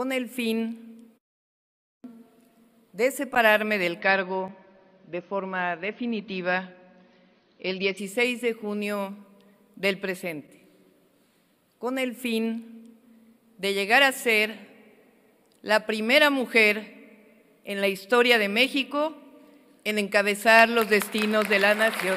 con el fin de separarme del cargo de forma definitiva el 16 de junio del presente, con el fin de llegar a ser la primera mujer en la historia de México en encabezar los destinos de la nación.